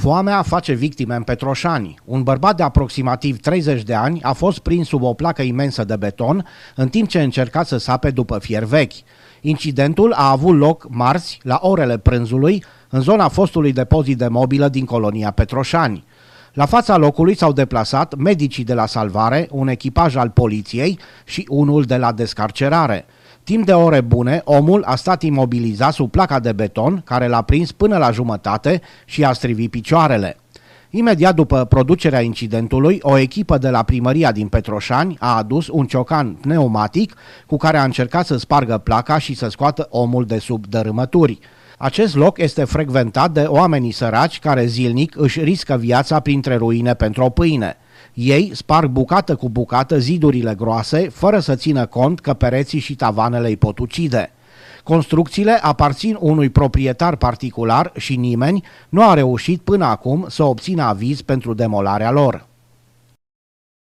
Foamea face victime în Petroșani. Un bărbat de aproximativ 30 de ani a fost prins sub o placă imensă de beton în timp ce încerca să sape după fier vechi. Incidentul a avut loc marți, la orele prânzului, în zona fostului depozit de mobilă din colonia Petroșani. La fața locului s-au deplasat medicii de la salvare, un echipaj al poliției și unul de la descarcerare. Timp de ore bune, omul a stat imobilizat sub placa de beton, care l-a prins până la jumătate și a strivit picioarele. Imediat după producerea incidentului, o echipă de la primăria din Petroșani a adus un ciocan pneumatic cu care a încercat să spargă placa și să scoată omul de sub dărâmături. Acest loc este frecventat de oamenii săraci care zilnic își riscă viața printre ruine pentru o pâine. Ei sparg bucată cu bucată zidurile groase, fără să țină cont că pereții și tavanele îi pot ucide. Construcțiile aparțin unui proprietar particular și nimeni nu a reușit până acum să obțină aviz pentru demolarea lor.